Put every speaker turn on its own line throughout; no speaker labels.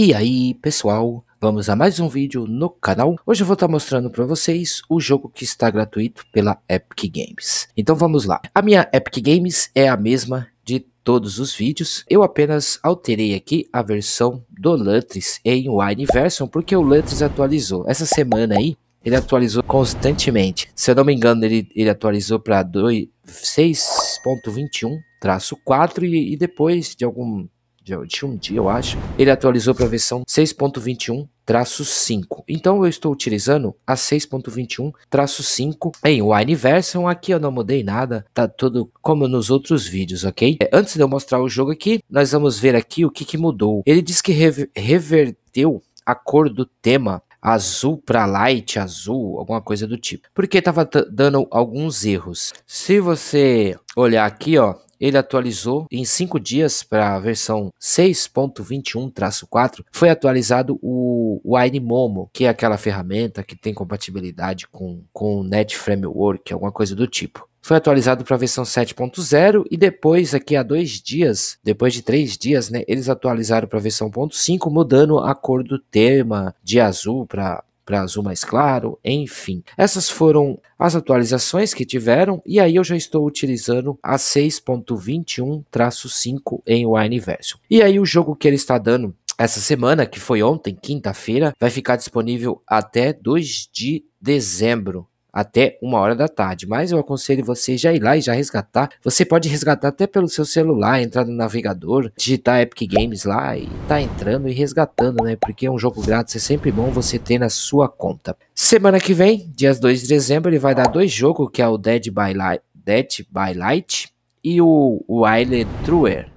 E aí pessoal, vamos a mais um vídeo no canal. Hoje eu vou estar tá mostrando para vocês o jogo que está gratuito pela Epic Games. Então vamos lá. A minha Epic Games é a mesma de todos os vídeos. Eu apenas alterei aqui a versão do Lutris em Wine Version, porque o Lutris atualizou. Essa semana aí, ele atualizou constantemente. Se eu não me engano, ele, ele atualizou para 6.21-4 e, e depois de algum de um dia, eu acho, ele atualizou para a versão 6.21 traço 5. Então eu estou utilizando a 6.21 traço 5 em Wine Version. Aqui eu não mudei nada, tá tudo como nos outros vídeos, ok? É, antes de eu mostrar o jogo aqui, nós vamos ver aqui o que, que mudou. Ele diz que rever reverteu a cor do tema azul para light azul, alguma coisa do tipo, porque estava dando alguns erros. Se você olhar aqui, ó, ele atualizou em cinco dias para a versão 6.21-4, foi atualizado o WineMomo, que é aquela ferramenta que tem compatibilidade com, com o Net Framework, alguma coisa do tipo foi atualizado para a versão 7.0 e depois, aqui há dois dias, depois de três dias, né, eles atualizaram para a versão 1.5, mudando a cor do tema de azul para para azul mais claro, enfim. Essas foram as atualizações que tiveram e aí eu já estou utilizando a 6.21-5 em Wineverse. E aí o jogo que ele está dando essa semana, que foi ontem, quinta-feira, vai ficar disponível até 2 de dezembro até uma hora da tarde. Mas eu aconselho você já ir lá e já resgatar. Você pode resgatar até pelo seu celular, entrar no navegador, digitar Epic Games lá e tá entrando e resgatando, né? Porque é um jogo grátis, é sempre bom você ter na sua conta. Semana que vem, dias 2 de dezembro, ele vai dar dois jogos, que é o Dead by Light, Dead by Light e o Wiley Truer.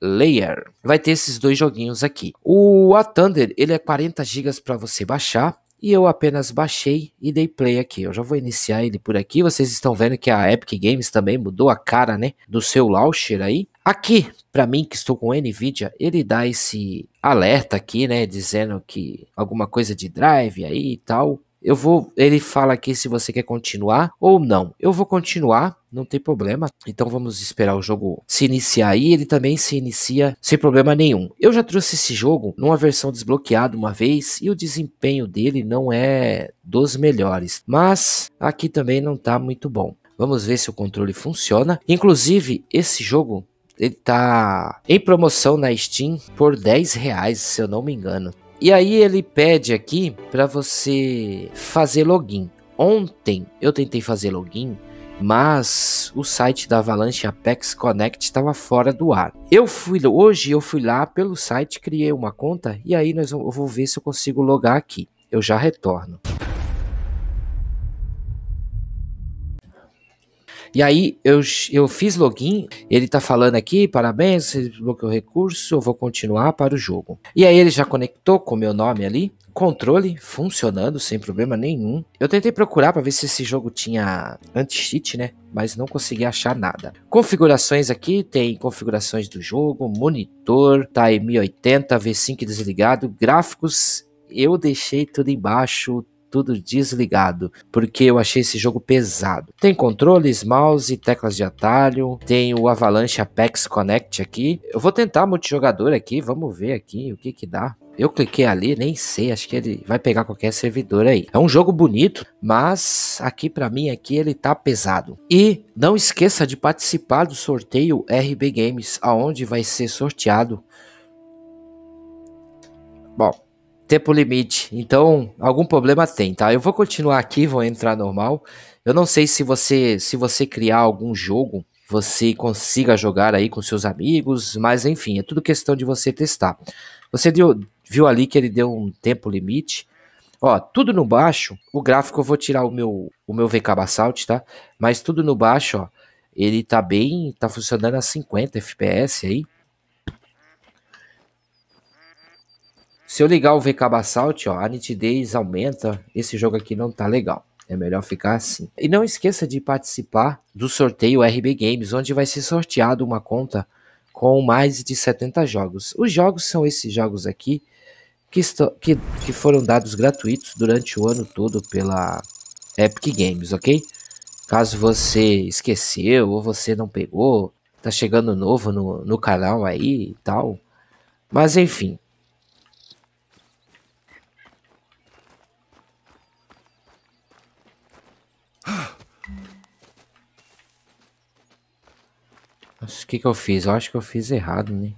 Layer. Vai ter esses dois joguinhos aqui. O A Thunder, ele é 40 GB para você baixar e eu apenas baixei e dei play aqui. Eu já vou iniciar ele por aqui. Vocês estão vendo que a Epic Games também mudou a cara, né, do seu launcher aí. Aqui, para mim que estou com Nvidia, ele dá esse alerta aqui, né, dizendo que alguma coisa de drive aí e tal eu vou. Ele fala aqui se você quer continuar ou não. Eu vou continuar, não tem problema. Então vamos esperar o jogo se iniciar e ele também se inicia sem problema nenhum. Eu já trouxe esse jogo numa versão desbloqueada uma vez e o desempenho dele não é dos melhores, mas aqui também não tá muito bom. Vamos ver se o controle funciona. Inclusive, esse jogo ele tá em promoção na Steam por 10 reais, se eu não me engano. E aí ele pede aqui para você fazer login. Ontem eu tentei fazer login, mas o site da Avalanche Apex Connect estava fora do ar. Eu fui hoje, eu fui lá pelo site, criei uma conta e aí nós, eu vou ver se eu consigo logar aqui. Eu já retorno. E aí eu, eu fiz login, ele tá falando aqui, parabéns, você desbloqueou o recurso, eu vou continuar para o jogo. E aí ele já conectou com o meu nome ali, controle funcionando sem problema nenhum. Eu tentei procurar para ver se esse jogo tinha anti-cheat, né? Mas não consegui achar nada. Configurações aqui, tem configurações do jogo, monitor, tá em 1080, V5 desligado, gráficos eu deixei tudo embaixo, tudo desligado, porque eu achei esse jogo pesado. Tem controles, mouse, teclas de atalho, tem o Avalanche Apex Connect aqui. Eu vou tentar multijogador aqui, vamos ver aqui o que que dá. Eu cliquei ali, nem sei, acho que ele vai pegar qualquer servidor aí. É um jogo bonito, mas aqui para mim aqui ele tá pesado. E não esqueça de participar do sorteio RB Games, aonde vai ser sorteado. Bom, tempo limite. Então, algum problema tem, tá? Eu vou continuar aqui, vou entrar normal. Eu não sei se você, se você criar algum jogo, você consiga jogar aí com seus amigos, mas enfim, é tudo questão de você testar. Você deu, viu ali que ele deu um tempo limite. Ó, tudo no baixo, o gráfico eu vou tirar o meu o meu VK Basalt, tá? Mas tudo no baixo, ó, ele tá bem, tá funcionando a 50 FPS aí. Se eu ligar o VK Basalt, ó, a nitidez aumenta. Esse jogo aqui não tá legal. É melhor ficar assim. E não esqueça de participar do sorteio RB Games, onde vai ser sorteado uma conta com mais de 70 jogos. Os jogos são esses jogos aqui que, que, que foram dados gratuitos durante o ano todo pela Epic Games, ok? Caso você esqueceu ou você não pegou, tá chegando novo no, no canal aí e tal. Mas enfim, O que que eu fiz? Eu acho que eu fiz errado, né?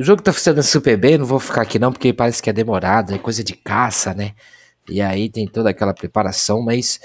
O jogo tá funcionando super bem, não vou ficar aqui não, porque parece que é demorado, é coisa de caça, né? E aí tem toda aquela preparação, mas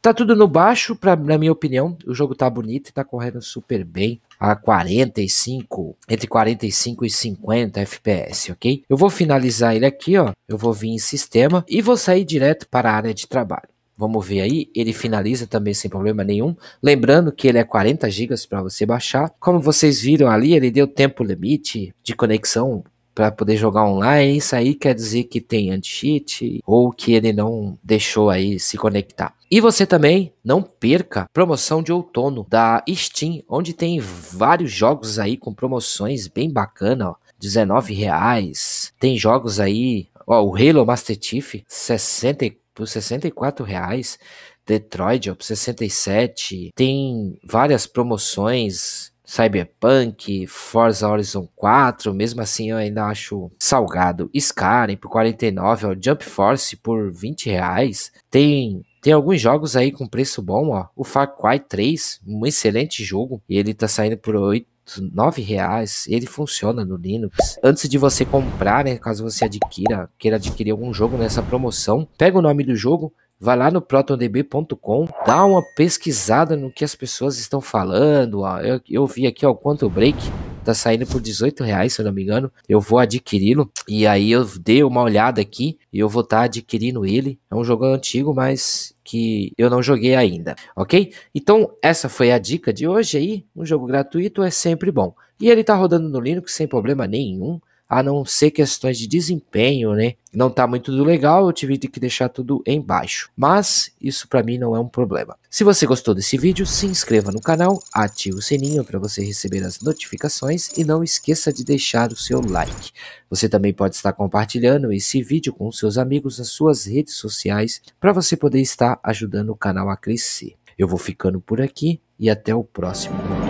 tá tudo no baixo, pra, na minha opinião. O jogo tá bonito e tá correndo super bem. A 45, entre 45 e 50 FPS, ok? Eu vou finalizar ele aqui, ó. Eu vou vir em sistema e vou sair direto para a área de trabalho. Vamos ver aí, ele finaliza também sem problema nenhum. Lembrando que ele é 40 GB para você baixar. Como vocês viram ali, ele deu tempo limite de conexão para poder jogar online. Isso aí quer dizer que tem anti-cheat ou que ele não deixou aí se conectar. E você também não perca promoção de outono da Steam, onde tem vários jogos aí com promoções bem bacana, ó. 19 reais. Tem jogos aí, ó, o Halo Master Chief, 64 por 64 reais, Detroit ó, por 67, tem várias promoções, Cyberpunk, Forza Horizon 4, mesmo assim eu ainda acho salgado, Skyrim por 49, ó, Jump Force por 20 reais, tem tem alguns jogos aí com preço bom, ó. O Far Cry 3, um excelente jogo, e ele tá saindo por 8, nove reais, ele funciona no Linux. Antes de você comprar, né, caso você adquira, queira adquirir algum jogo nessa promoção, pega o nome do jogo, vai lá no protondb.com, dá uma pesquisada no que as pessoas estão falando. Ó. Eu, eu vi aqui ó, o Quanto Break Tá saindo por 18 reais, se eu não me engano. Eu vou adquiri-lo. E aí eu dei uma olhada aqui e eu vou estar tá adquirindo ele. É um jogo antigo, mas que eu não joguei ainda, ok? Então essa foi a dica de hoje aí. Um jogo gratuito é sempre bom. E ele tá rodando no Linux sem problema nenhum a não ser questões de desempenho, né? Não tá muito do legal, eu tive que deixar tudo embaixo. Mas isso para mim não é um problema. Se você gostou desse vídeo, se inscreva no canal, ative o sininho para você receber as notificações e não esqueça de deixar o seu like. Você também pode estar compartilhando esse vídeo com seus amigos nas suas redes sociais para você poder estar ajudando o canal a crescer. Eu vou ficando por aqui e até o próximo.